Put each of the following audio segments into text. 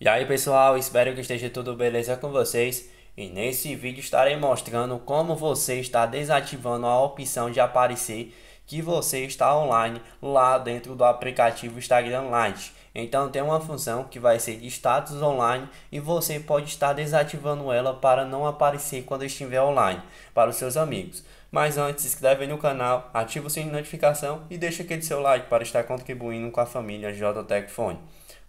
E aí pessoal, espero que esteja tudo beleza com vocês e nesse vídeo estarei mostrando como você está desativando a opção de aparecer que você está online lá dentro do aplicativo Instagram Lite. Então tem uma função que vai ser de status online e você pode estar desativando ela para não aparecer quando estiver online para os seus amigos. Mas antes, se inscreve no canal, ativa o sininho de notificação e deixa aquele seu like para estar contribuindo com a família JTEC Fone.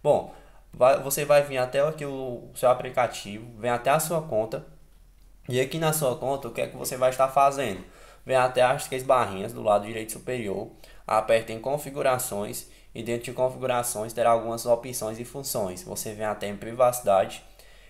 Bom, vai, você vai vir até aqui o, o seu aplicativo, vem até a sua conta. E aqui na sua conta, o que é que você vai estar fazendo? Vem até as três barrinhas do lado direito superior, aperta em configurações e dentro de configurações terá algumas opções e funções. Você vem até em privacidade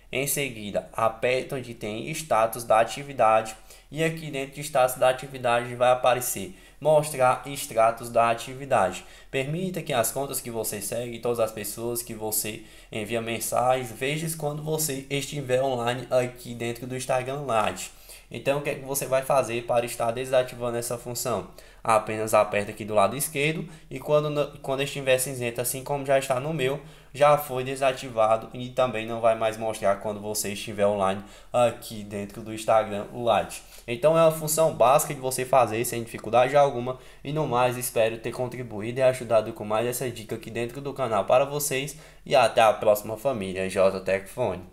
em seguida, aperta onde tem status da atividade e aqui dentro de status da atividade vai aparecer mostrar extratos da atividade. Permita que as contas que você segue, todas as pessoas que você envia mensagens, veja quando você estiver online aqui dentro do Instagram Live. Então, o que é que você vai fazer para estar desativando essa função? Apenas aperta aqui do lado esquerdo e quando, quando estiver cinzento, assim como já está no meu, já foi desativado e também não vai mais mostrar quando você estiver online aqui dentro do Instagram Lite. Então é uma função básica de você fazer sem dificuldade alguma e no mais espero ter contribuído e ajudado com mais essa dica aqui dentro do canal para vocês e até a próxima família JTech